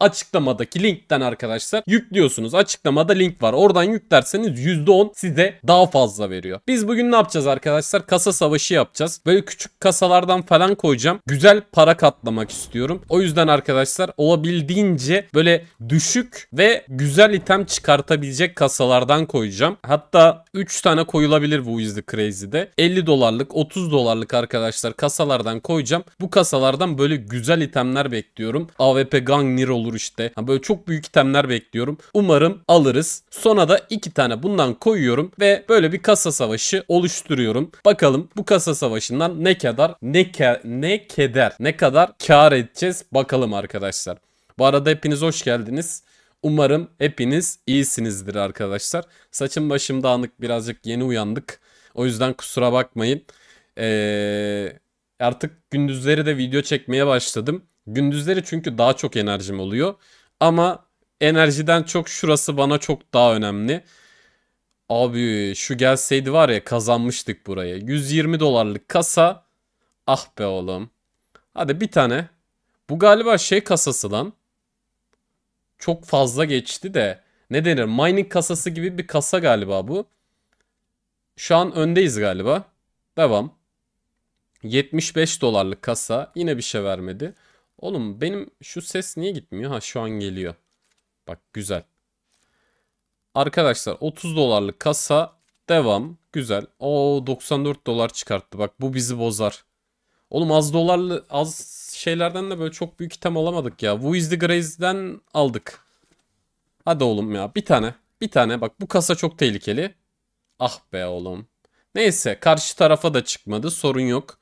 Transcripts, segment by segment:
Açıklamadaki linkten arkadaşlar yüklüyorsunuz. Açıklamada link var. Oradan yüklerseniz %10 size daha fazla veriyor. Biz bugün ne yapacağız arkadaşlar? Kasa savaşı yapacağız. Böyle küçük kasalardan falan koyacağım. Güzel para katlamak istiyorum. O yüzden arkadaşlar olabildiğince böyle düşük ve güzel item çıkartabilecek kasalardan koyacağım. Hatta 3 tane koyulabilir bu Weasley Crazy'de. 50 dolarlık 30 dolarlık arkadaşlar kasalardan koyacağım. Bu kasalardan böyle güzel itemler bekliyorum. AWP Gang Nero olur işte. Ha böyle çok büyük itemler bekliyorum. Umarım alırız. sonra da iki tane bundan koyuyorum ve böyle bir kasa savaşı oluşturuyorum. Bakalım bu kasa savaşından ne kadar ne ke, ne keder ne kadar kar edeceğiz bakalım arkadaşlar. Bu arada hepiniz hoş geldiniz. Umarım hepiniz iyisinizdir arkadaşlar. Saçım başım dağınık birazcık yeni uyandık. O yüzden kusura bakmayın. Ee, artık gündüzleri de video çekmeye başladım. Gündüzleri çünkü daha çok enerjim oluyor. Ama enerjiden çok şurası bana çok daha önemli. Abi şu gelseydi var ya kazanmıştık burayı. 120 dolarlık kasa. Ah be oğlum. Hadi bir tane. Bu galiba şey kasası lan. Çok fazla geçti de. Ne denir? Mining kasası gibi bir kasa galiba bu. Şu an öndeyiz galiba. Devam. 75 dolarlık kasa. Yine bir şey vermedi. Oğlum benim şu ses niye gitmiyor? Ha şu an geliyor. Bak güzel. Arkadaşlar 30 dolarlık kasa devam. Güzel. O 94 dolar çıkarttı. Bak bu bizi bozar. Oğlum az dolarlı az şeylerden de böyle çok büyük item alamadık ya. Bu is the Grace'den aldık. Hadi oğlum ya bir tane. Bir tane bak bu kasa çok tehlikeli. Ah be oğlum. Neyse karşı tarafa da çıkmadı sorun yok.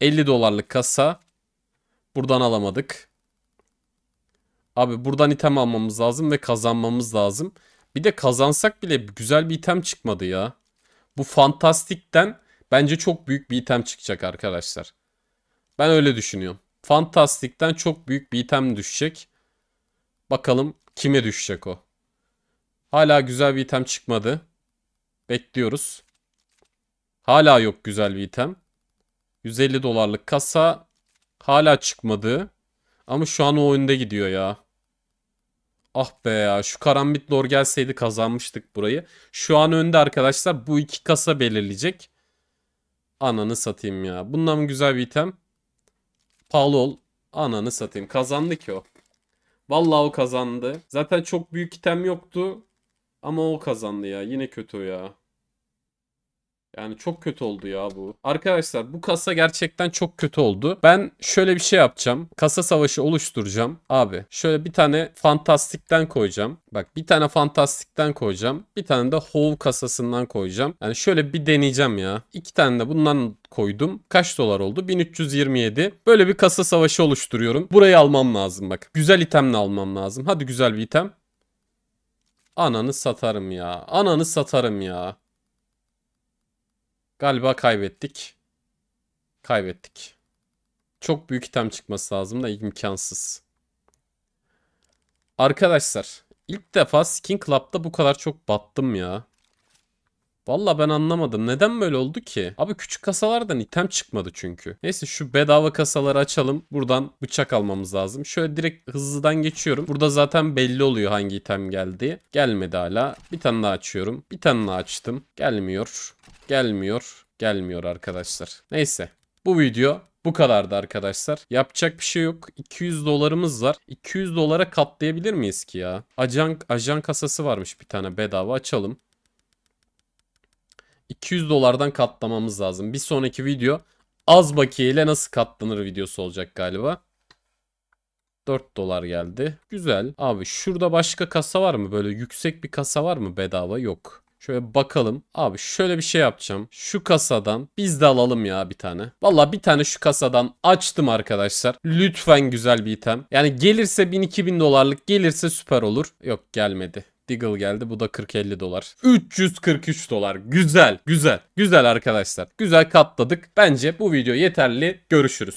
50 dolarlık kasa. Buradan alamadık. Abi buradan item almamız lazım ve kazanmamız lazım. Bir de kazansak bile güzel bir item çıkmadı ya. Bu fantastikten bence çok büyük bir item çıkacak arkadaşlar. Ben öyle düşünüyorum. Fantastikten çok büyük bir item düşecek. Bakalım kime düşecek o. Hala güzel bir item çıkmadı. Bekliyoruz. Hala yok güzel bir item. 150 dolarlık kasa Hala çıkmadı. Ama şu an o önde gidiyor ya. Ah be ya şu karambit lor gelseydi kazanmıştık burayı. Şu an önde arkadaşlar bu iki kasa belirleyecek. Ananı satayım ya. Bundan güzel bir item. Pahalı ol. Ananı satayım. Kazandı ki o. Vallahi o kazandı. Zaten çok büyük item yoktu. Ama o kazandı ya. Yine kötü o ya. Yani çok kötü oldu ya bu. Arkadaşlar bu kasa gerçekten çok kötü oldu. Ben şöyle bir şey yapacağım. Kasa savaşı oluşturacağım. Abi şöyle bir tane fantastikten koyacağım. Bak bir tane fantastikten koyacağım. Bir tane de hov kasasından koyacağım. Yani şöyle bir deneyeceğim ya. İki tane de bundan koydum. Kaç dolar oldu? 1327. Böyle bir kasa savaşı oluşturuyorum. Burayı almam lazım bak. Güzel itemle almam lazım. Hadi güzel bir item. Ananı satarım ya. Ananı satarım ya. Galiba kaybettik. Kaybettik. Çok büyük item çıkması lazım da imkansız. Arkadaşlar ilk defa Skin Club'da bu kadar çok battım ya. Valla ben anlamadım. Neden böyle oldu ki? Abi küçük kasalardan item çıkmadı çünkü. Neyse şu bedava kasaları açalım. Buradan bıçak almamız lazım. Şöyle direkt hızlıdan geçiyorum. Burada zaten belli oluyor hangi item geldi. Gelmedi hala. Bir tane daha açıyorum. Bir tane daha açtım. Gelmiyor gelmiyor. Gelmiyor arkadaşlar. Neyse. Bu video bu kadardı arkadaşlar. Yapacak bir şey yok. 200 dolarımız var. 200 dolara katlayabilir miyiz ki ya? Ajan, ajan kasası varmış bir tane bedava açalım. 200 dolardan katlamamız lazım. Bir sonraki video az bakiyeyle nasıl katlanır videosu olacak galiba. 4 dolar geldi. Güzel. Abi şurada başka kasa var mı? Böyle yüksek bir kasa var mı bedava? Yok. Şöyle bakalım. Abi şöyle bir şey yapacağım. Şu kasadan biz de alalım ya bir tane. Valla bir tane şu kasadan açtım arkadaşlar. Lütfen güzel bir item. Yani gelirse 1000-2000 dolarlık gelirse süper olur. Yok gelmedi. Diggle geldi. Bu da 40-50 dolar. 343 dolar. Güzel. Güzel. Güzel arkadaşlar. Güzel katladık. Bence bu video yeterli. Görüşürüz.